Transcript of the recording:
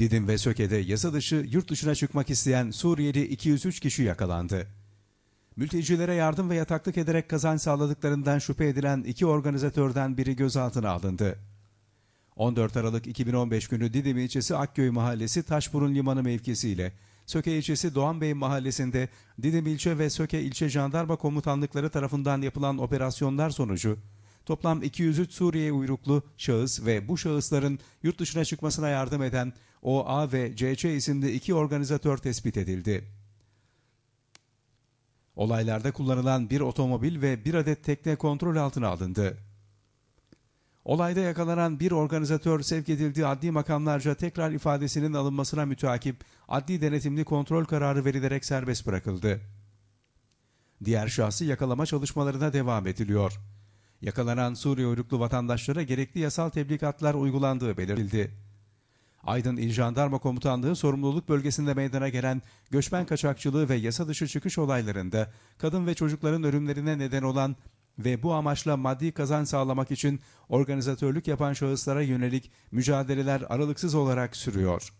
Didim ve Söke'de yasa dışı yurt dışına çıkmak isteyen Suriyeli 203 kişi yakalandı. Mültecilere yardım ve yataklık ederek kazanç sağladıklarından şüphe edilen iki organizatörden biri gözaltına alındı. 14 Aralık 2015 günü Didim ilçesi Akköy Mahallesi Taşburun Limanı mevkisiyle Söke ilçesi Doğanbey Mahallesi'nde Didim ilçe ve Söke ilçe jandarma komutanlıkları tarafından yapılan operasyonlar sonucu Toplam 203 Suriye uyruklu şahıs ve bu şahısların yurt dışına çıkmasına yardım eden OA ve CC isimli iki organizatör tespit edildi. Olaylarda kullanılan bir otomobil ve bir adet tekne kontrol altına alındı. Olayda yakalanan bir organizatör sevk edildiği adli makamlarca tekrar ifadesinin alınmasına müteakip adli denetimli kontrol kararı verilerek serbest bırakıldı. Diğer şahsı yakalama çalışmalarına devam ediliyor. Yakalanan Suriye uyruklu vatandaşlara gerekli yasal tebligatlar uygulandığı belirtildi. Aydın İl Jandarma Komutanlığı sorumluluk bölgesinde meydana gelen göçmen kaçakçılığı ve yasa dışı çıkış olaylarında kadın ve çocukların ölümlerine neden olan ve bu amaçla maddi kazan sağlamak için organizatörlük yapan şahıslara yönelik mücadeleler aralıksız olarak sürüyor.